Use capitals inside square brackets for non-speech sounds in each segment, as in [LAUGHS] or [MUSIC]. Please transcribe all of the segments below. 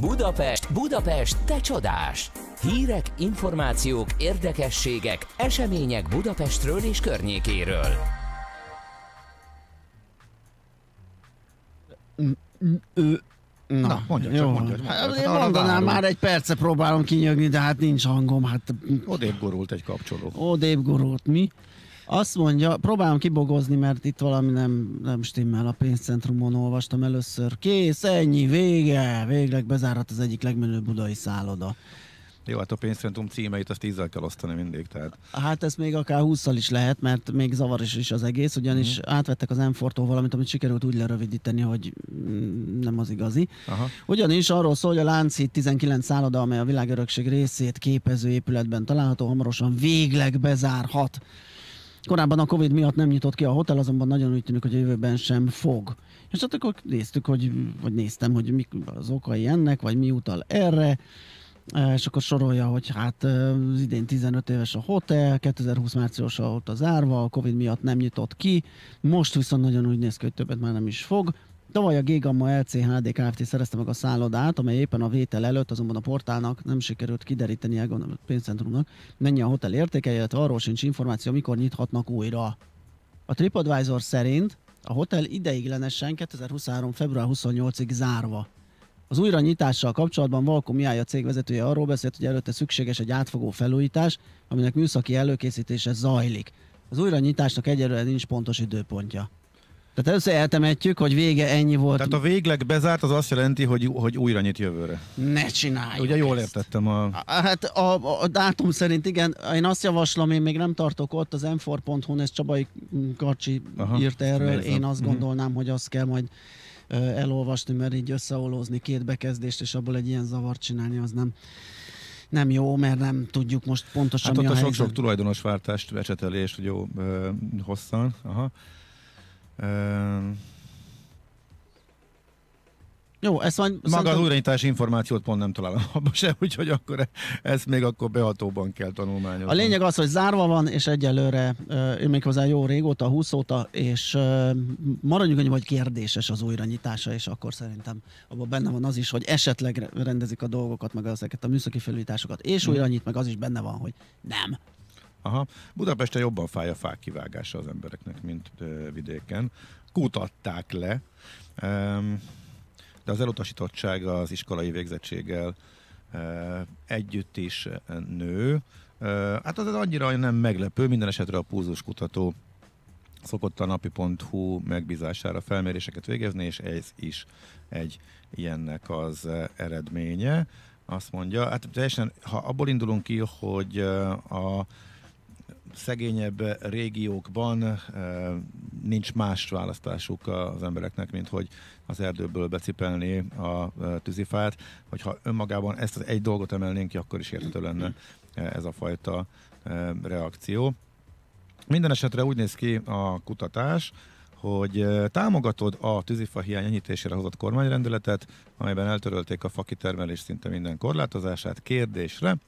Budapest, Budapest, te csodás! Hírek, információk, érdekességek, események Budapestről és környékéről. Na, mondja, csak mondja. Hát, hát, én mondanám, már egy perce próbálom kinyögni, de hát nincs hangom. Hát... Odébb gurult egy kapcsoló. Odébb gurult, mi? Azt mondja, próbálom kibogozni, mert itt valami nem, nem stimmel. A pénzcentrumon olvastam először. Kész, ennyi, vége! Végleg bezárat az egyik legmenőbb budai szálloda. Jó, hát a pénzcentrum címeit azt tízzel kell osztani mindig. Tehát. Hát ez még akár 20 is lehet, mert még zavar is, is az egész, ugyanis mm. átvettek az Enfortól valamit, amit sikerült úgy lerövidíteni, hogy nem az igazi. Aha. Ugyanis arról szól, hogy a Lánchíd 19 szálloda, amely a világörökség részét képező épületben található, hamarosan végleg bezárhat. Korábban a Covid miatt nem nyitott ki a hotel, azonban nagyon úgy tűnik, hogy a jövőben sem fog. És hát akkor néztük, hogy, vagy néztem, hogy mik az okai ennek, vagy mi utal erre és akkor sorolja, hogy hát az idén 15 éves a hotel, 2020 március volt a zárva, a Covid miatt nem nyitott ki, most viszont nagyon úgy néz ki, hogy többet már nem is fog, Tavaly a Gigamma LCHD Kft. szerezte meg a szállodát, amely éppen a vétel előtt, azonban a portálnak nem sikerült kideríteni a pénzcentrumnak, mennyi a hotel értéke, illetve arról sincs információ, mikor nyithatnak újra. A TripAdvisor szerint a hotel ideiglenesen 2023. február 28-ig zárva. Az újranyitással kapcsolatban Valko Mihály a cég vezetője arról beszélt, hogy előtte szükséges egy átfogó felújítás, aminek műszaki előkészítése zajlik. Az újranyitásnak egyelőre nincs pontos időpontja. Tehát eltemetjük, hogy vége ennyi volt. Tehát a végleg bezárt az azt jelenti, hogy, hogy újra nyit jövőre. Ne csinálj. Ugye jól ezt. értettem a... hát a, a, a, dátum szerint igen, én azt javaslom, én még nem tartok ott, az m 4hu ez Csabai Karcsi Aha, írt erről, nézze. én azt mhm. gondolnám, uh-huh. hogy azt kell majd elolvasni, mert így összeolózni két bekezdést, és abból egy ilyen zavart csinálni, az nem nem jó, mert nem tudjuk most pontosan hát mi ott a, sok sok-sok tulajdonosváltást, hogy jó, ö, hosszan. Aha. Jó, ezt majd... Maga szerintem... az információt pont nem találom [LAUGHS] abban se, úgyhogy akkor ezt még akkor behatóban kell tanulmányozni. A lényeg az, hogy zárva van, és egyelőre ő hozzá jó régóta, 20 óta, és maradjunk annyi, hogy kérdéses az újranyitása, és akkor szerintem abban benne van az is, hogy esetleg rendezik a dolgokat, meg ezeket a műszaki felújításokat, és hm. újra nyit, meg az is benne van, hogy nem. Aha. Budapesten jobban fáj a fák kivágása az embereknek, mint ö, vidéken. Kutatták le, um, de az elutasítottság az iskolai végzettséggel uh, együtt is nő. Uh, hát az, annyira nem meglepő, minden esetre a kutató szokott a napi.hu megbízására felméréseket végezni, és ez is egy ilyennek az eredménye. Azt mondja, hát teljesen, ha abból indulunk ki, hogy a szegényebb régiókban eh, nincs más választásuk az embereknek, mint hogy az erdőből becipelni a eh, tűzifát. Hogyha önmagában ezt az egy dolgot emelnénk ki, akkor is érthető lenne eh, ez a fajta reakció. Minden esetre úgy néz ki a kutatás, hogy támogatod a tűzifa hiány enyhítésére hozott kormányrendeletet, amelyben eltörölték a fakitermelés szinte minden korlátozását. Kérdésre,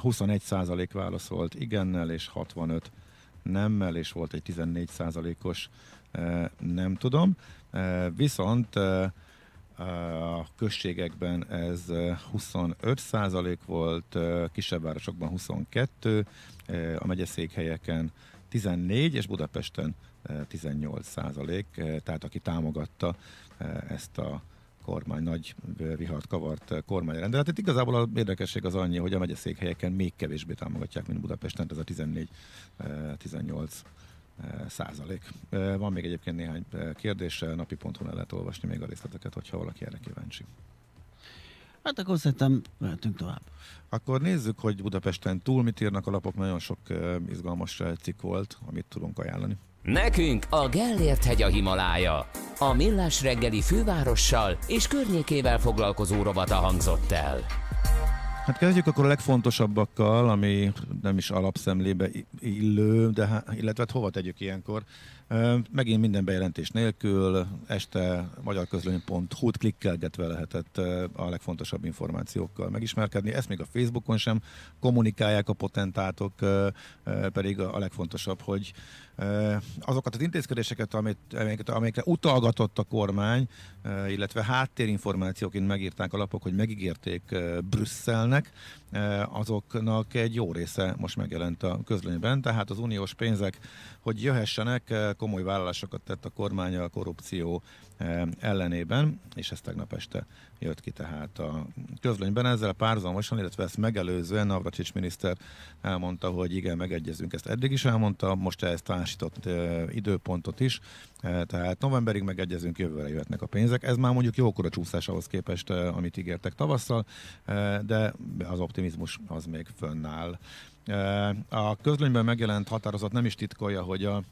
21 százalék válaszolt igennel, és 65 nemmel, és volt egy 14 százalékos nem tudom. Viszont a községekben ez 25 százalék volt, kisebb városokban 22, a megyeszékhelyeken 14, és Budapesten 18 százalék, tehát aki támogatta ezt a kormány, nagy vihart kavart kormányrendelet. Itt igazából az érdekesség az annyi, hogy a megyeszékhelyeken még kevésbé támogatják, mint Budapesten, ez a 14-18 százalék. Van még egyébként néhány kérdés, napi.hu el lehet olvasni még a részleteket, hogyha valaki erre kíváncsi. Hát akkor szerintem mehetünk tovább. Akkor nézzük, hogy Budapesten túl mit írnak a lapok. Nagyon sok izgalmas cikk volt, amit tudunk ajánlani. Nekünk a Gellért hegy a Himalája. A Millás reggeli fővárossal és környékével foglalkozó rovata hangzott el. Hát kezdjük akkor a legfontosabbakkal, ami nem is alapszemlébe illő, de hát, illetve hát hova tegyük ilyenkor. Megint minden bejelentés nélkül, este magyarközlöny.hu-t klikkelgetve lehetett a legfontosabb információkkal megismerkedni. Ezt még a Facebookon sem kommunikálják a potentátok, pedig a legfontosabb, hogy azokat az intézkedéseket, amit, amiket, amikre utalgatott a kormány, illetve háttérinformációként megírták a lapok, hogy megígérték Brüsszelnek, azoknak egy jó része most megjelent a közlönyben, tehát az uniós pénzek, hogy jöhessenek, komoly vállalásokat tett a kormány a korrupció ellenében, és ezt tegnap este jött ki tehát a közlönyben. Ezzel párzamosan, illetve ezt megelőzően Navracsics miniszter elmondta, hogy igen, megegyezünk. Ezt eddig is elmondta, most ezt társított e, időpontot is, e, tehát novemberig megegyezünk, jövőre jöhetnek a pénzek. Ez már mondjuk a csúszás ahhoz képest, e, amit ígértek tavasszal, e, de az optimizmus az még fönnáll. E, a közlönyben megjelent határozat nem is titkolja, hogy a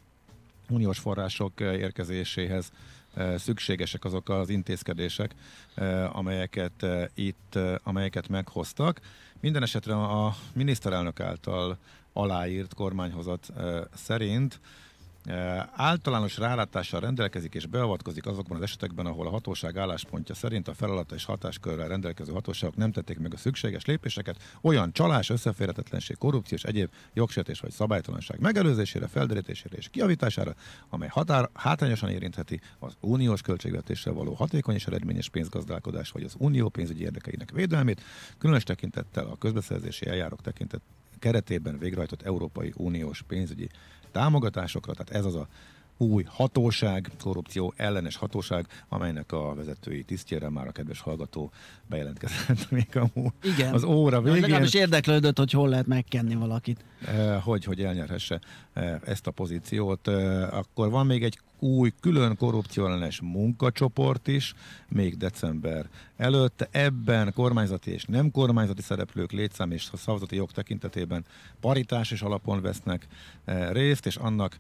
uniós források érkezéséhez szükségesek azok az intézkedések, amelyeket itt, amelyeket meghoztak. Minden esetre a miniszterelnök által aláírt kormányhozat szerint általános rálátással rendelkezik és beavatkozik azokban az esetekben, ahol a hatóság álláspontja szerint a feladata és hatáskörrel rendelkező hatóságok nem tették meg a szükséges lépéseket, olyan csalás, összeférhetetlenség, korrupció és egyéb jogsértés vagy szabálytalanság megelőzésére, felderítésére és kiavítására, amely határ, hátrányosan érintheti az uniós költségvetésre való hatékony és eredményes pénzgazdálkodás vagy az unió pénzügyi érdekeinek védelmét, különös tekintettel a közbeszerzési eljárók tekintet, keretében végrehajtott Európai Uniós pénzügyi támogatásokra, tehát ez az a új hatóság, korrupció ellenes hatóság, amelynek a vezetői tisztjére már a kedves hallgató bejelentkezett [LAUGHS] még a mú, Igen. az óra végén. Legalábbis érdeklődött, hogy hol lehet megkenni valakit. Eh, hogy, hogy elnyerhesse eh, ezt a pozíciót. Eh, akkor van még egy új külön korrupcióellenes munkacsoport is, még december előtt. Ebben kormányzati és nem kormányzati szereplők létszám és szavazati jog tekintetében paritás és alapon vesznek eh, részt, és annak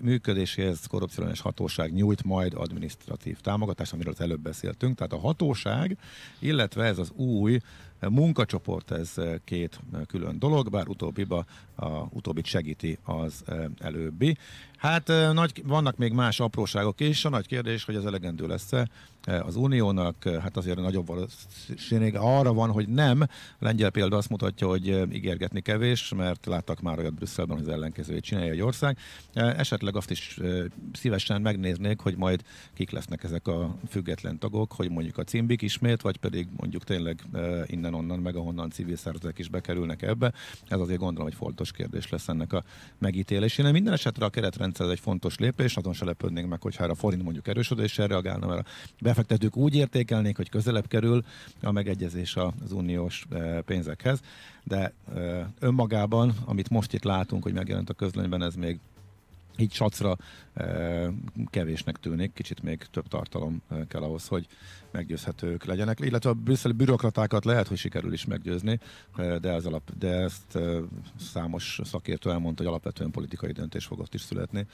működéséhez korrupcióellenes hatóság nyújt majd adminisztratív támogatást, amiről az előbb beszéltünk. Tehát a hatóság, illetve ez az új munkacsoport, ez eh, két eh, külön dolog, bár utóbbiba, a utóbbit segíti az eh, előbbi. Hát nagy, vannak még más apróságok is, a nagy kérdés, hogy ez elegendő lesz-e, az uniónak, hát azért nagyobb valószínűség arra van, hogy nem. A lengyel példa azt mutatja, hogy ígérgetni kevés, mert láttak már olyat Brüsszelben, hogy az ellenkezőjét csinálja egy ország. E, esetleg azt is e, szívesen megnéznék, hogy majd kik lesznek ezek a független tagok, hogy mondjuk a címbik ismét, vagy pedig mondjuk tényleg e, innen-onnan, meg ahonnan civil szervezetek is bekerülnek ebbe. Ez azért gondolom, hogy fontos kérdés lesz ennek a megítélésének. Minden esetre a keretrendszer egy fontos lépés, azon se lepődnénk meg, hogyha a forint mondjuk erősödésre reagálna, mert a befektetők úgy értékelnék, hogy közelebb kerül a megegyezés az uniós eh, pénzekhez, de eh, önmagában, amit most itt látunk, hogy megjelent a közlönyben, ez még így sacra eh, kevésnek tűnik, kicsit még több tartalom kell ahhoz, hogy meggyőzhetők legyenek, illetve a brüsszeli bürokratákat lehet, hogy sikerül is meggyőzni, eh, de, ez alap, de ezt eh, számos szakértő elmondta, hogy alapvetően politikai döntés fog ott is születni,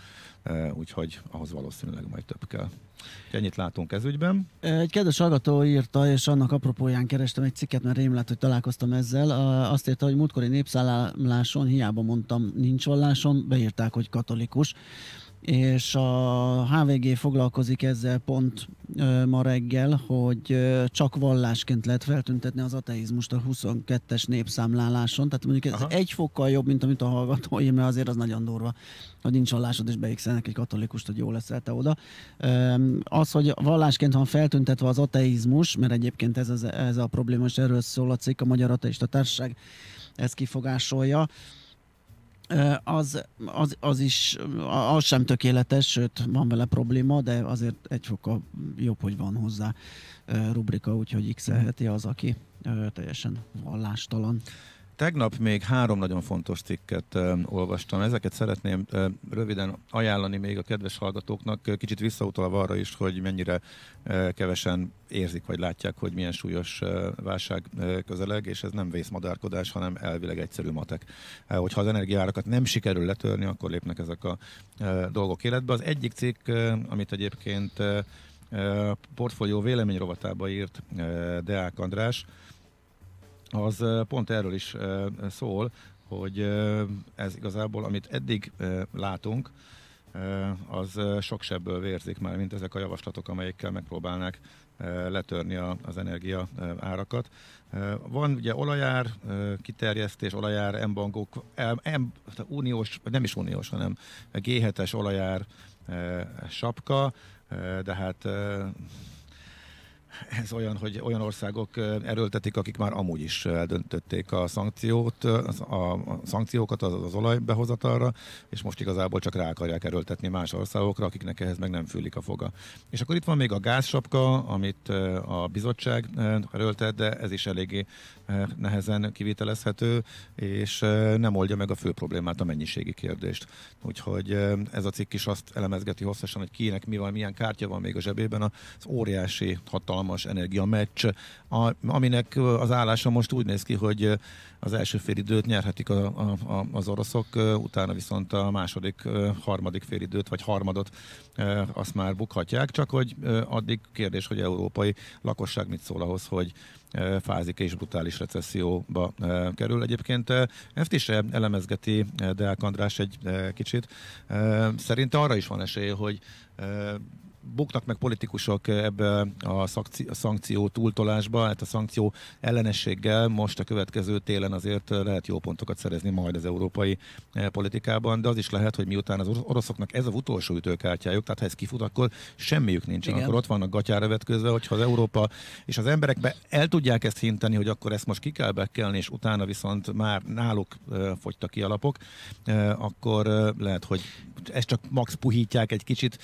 eh, úgyhogy ahhoz valószínűleg majd több kell. Ennyit látunk ez ügyben. Egy kedves hallgató írta, és annak apropóján kerestem egy cikket, mert rém lett, hogy találkoztam ezzel. Azt írta, hogy múltkori népszálláson hiába mondtam, nincs valláson, beírták, hogy katolikus és a HVG foglalkozik ezzel pont ö, ma reggel, hogy ö, csak vallásként lehet feltüntetni az ateizmust a 22-es népszámláláson, tehát mondjuk ez Aha. egy fokkal jobb, mint amit a hallgatói, mert azért az nagyon durva, hogy nincs vallásod, és beigszelnek egy katolikust, hogy jó leszel te oda. Ö, az, hogy vallásként van feltüntetve az ateizmus, mert egyébként ez, ez, ez a probléma, és erről szól a cikk, a Magyar Ateista Társaság ezt kifogásolja, az, az, az is, az sem tökéletes, sőt, van vele probléma, de azért egy fokkal jobb, hogy van hozzá rubrika, úgyhogy x az, aki teljesen vallástalan. Tegnap még három nagyon fontos cikket ö, olvastam. Ezeket szeretném ö, röviden ajánlani még a kedves hallgatóknak, kicsit visszautalva arra is, hogy mennyire ö, kevesen érzik vagy látják, hogy milyen súlyos ö, válság ö, közeleg, és ez nem vészmadárkodás, hanem elvileg egyszerű matek. E, hogyha az energiárakat nem sikerül letörni, akkor lépnek ezek a ö, dolgok életbe. Az egyik cikk, ö, amit egyébként ö, portfólió véleményrovatába írt Deák András, az pont erről is szól, hogy ez igazából, amit eddig látunk, az sok sebből vérzik már, mint ezek a javaslatok, amelyekkel megpróbálnák letörni az energia árakat. Van ugye olajár, kiterjesztés, olajár, embankok, uniós, nem is uniós, hanem G7-es olajár sapka, de hát ez olyan, hogy olyan országok erőltetik, akik már amúgy is eldöntötték a szankciót, a szankciókat az, az olajbehozatalra, és most igazából csak rá akarják erőltetni más országokra, akiknek ehhez meg nem fűlik a foga. És akkor itt van még a gázsapka, amit a bizottság erőltet, de ez is eléggé nehezen kivitelezhető, és nem oldja meg a fő problémát, a mennyiségi kérdést. Úgyhogy ez a cikk is azt elemezgeti hosszasan, hogy kinek mi van, milyen kártya van még a zsebében az óriási hatalom hatalmas energiameccs, aminek az állása most úgy néz ki, hogy az első félidőt nyerhetik a, a, a, az oroszok, utána viszont a második, harmadik félidőt, vagy harmadot azt már bukhatják, csak hogy addig kérdés, hogy európai lakosság mit szól ahhoz, hogy fázik és brutális recesszióba kerül. Egyébként ezt is elemezgeti Deák András egy kicsit. Szerinte arra is van esély, hogy buknak meg politikusok ebbe a, szakci, a szankció túltolásba, hát a szankció ellenességgel most a következő télen azért lehet jó pontokat szerezni majd az európai eh, politikában, de az is lehet, hogy miután az oroszoknak ez az utolsó ütőkártyájuk, tehát ha ez kifut, akkor semmiük nincs, Igen. akkor ott vannak gatyára vetközve, hogyha az Európa és az emberekbe el tudják ezt hinteni, hogy akkor ezt most ki kell bekelni, és utána viszont már náluk eh, fogytak ki alapok, eh, akkor lehet, hogy ezt csak max puhítják egy kicsit,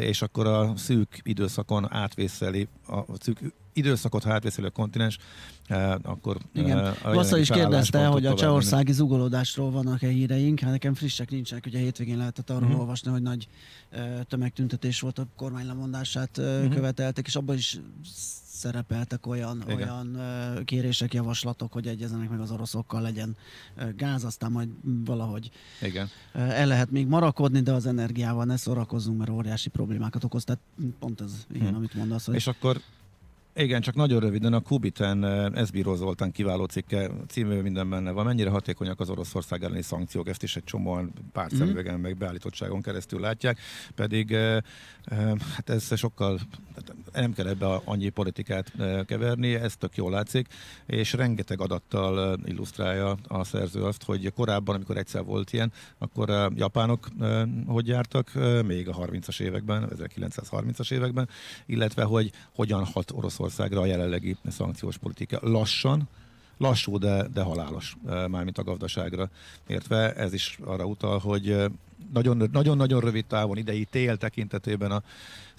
és akkor a a szűk időszakon átvészeli, a szűk időszakot, ha átvészeli a kontinens, eh, akkor... Eh, Igen. Eh, Vassza is kérdezte, hogy a csehországi zugolódásról vannak-e híreink. Hát nekem frissek nincsenek, ugye hétvégén lehetett arról uh-huh. olvasni, hogy nagy eh, tömegtüntetés volt, a kormány lemondását eh, uh-huh. és abban is szerepeltek olyan, Igen. olyan kérések, javaslatok, hogy egyezenek meg az oroszokkal legyen gáz, aztán majd valahogy Igen. el lehet még marakodni, de az energiával ne szorakozzunk, mert óriási problémákat okoz. Tehát pont ez, igen, hmm. amit mondasz. Hogy... És akkor igen, csak nagyon röviden a Kubiten eh, ez Bíró Zoltán kiváló cikke című minden benne van. Mennyire hatékonyak az Oroszország elleni szankciók, ezt is egy csomóan pár mm. szemüvegen meg beállítottságon keresztül látják, pedig eh, eh, hát ez sokkal nem kell ebbe annyi politikát keverni, ez tök jól látszik, és rengeteg adattal illusztrálja a szerző azt, hogy korábban, amikor egyszer volt ilyen, akkor a japánok hogy jártak, még a 30-as években, 1930-as években, illetve hogy hogyan hat Oroszország Oroszországra a jelenlegi szankciós politika. Lassan, lassú, de, de halálos, eh, mármint a gazdaságra értve. Ez is arra utal, hogy eh, nagyon-nagyon rövid távon idei tél tekintetében az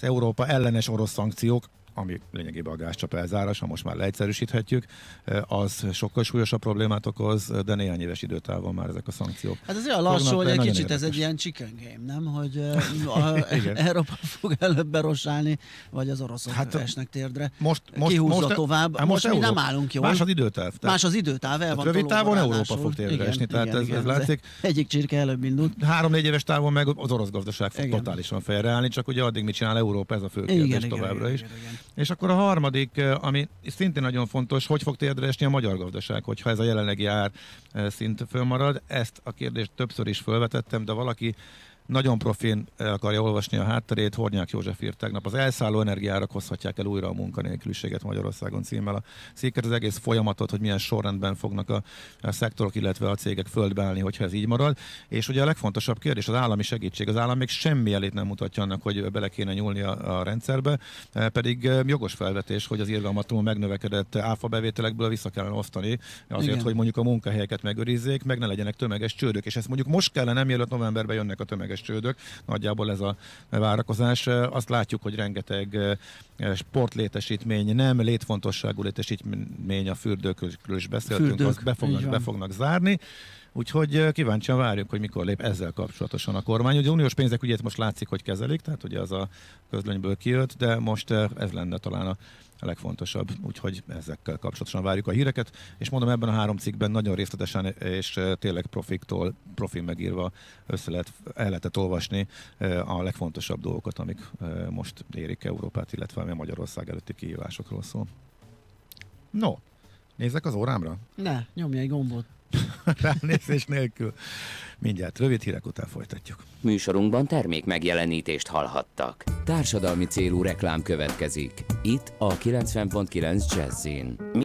Európa ellenes orosz szankciók ami lényegében a gázcsap elzárása, most már leegyszerűsíthetjük, eh, az sokkal súlyosabb problémát okoz, de néhány éves időtávon már ezek a szankciók. Hát ez olyan lassú, hogy egy kicsit érdekes. ez egy ilyen chicken game, nem? Hogy eh, [LAUGHS] Európa fog előbb berosálni, vagy az oroszok hát, eh, esnek térdre. Most, most, Kihúzza most, tovább. Hát most, most nem állunk jól. Más az időtáv. más az időtáv, el van Rövid távon Európa fog térdre igen, esni, tehát igen, ez, igen, ez látszik. Egyik csirke előbb indult. Három-négy éves távon meg az orosz gazdaság fog igen. totálisan felreállni, csak ugye addig mit csinál Európa, ez a fő kérdés továbbra is. És akkor a harmadik, ami szintén nagyon fontos, hogy fog térdre esni a magyar gazdaság, hogyha ez a jelenlegi ár szint fölmarad. Ezt a kérdést többször is felvetettem, de valaki nagyon profin el akarja olvasni a hátterét, Hornyák József írt tegnap. Az elszálló energiára hozhatják el újra a munkanélküliséget Magyarországon címmel. A cikket az egész folyamatot, hogy milyen sorrendben fognak a, a szektorok, illetve a cégek földbe állni, hogyha ez így marad. És ugye a legfontosabb kérdés az állami segítség. Az állam még semmi elét nem mutatja annak, hogy bele kéne nyúlni a, a rendszerbe, e, pedig e, jogos felvetés, hogy az irgalmatlanul megnövekedett áfa bevételekből vissza kellene osztani azért, Igen. hogy mondjuk a munkahelyeket megőrizzék, meg ne legyenek tömeges csődök. És ezt mondjuk most kellene, mielőtt novemberben jönnek a tömeges esetleges csődök. Nagyjából ez a várakozás. Azt látjuk, hogy rengeteg sportlétesítmény, nem létfontosságú létesítmény a fürdőkről is beszéltünk, Fürdők, azt be fognak, be fognak zárni. Úgyhogy kíváncsian várjuk, hogy mikor lép ezzel kapcsolatosan a kormány. Ugye uniós pénzek ügyét most látszik, hogy kezelik, tehát ugye az a közlönyből kijött, de most ez lenne talán a a legfontosabb, úgyhogy ezekkel kapcsolatosan várjuk a híreket, és mondom ebben a három cikkben nagyon részletesen és eh, tényleg profiktól, profi megírva össze lehet, el lehetett olvasni eh, a legfontosabb dolgokat, amik eh, most érik Európát, illetve ami a Magyarország előtti kihívásokról szól. No, nézek az órámra? Ne, nyomj egy gombot. [LAUGHS] Ránézés nélkül. Mindjárt rövid hírek után folytatjuk. Műsorunkban termék megjelenítést hallhattak. Társadalmi célú reklám következik. Itt a 90.9 Jazzin.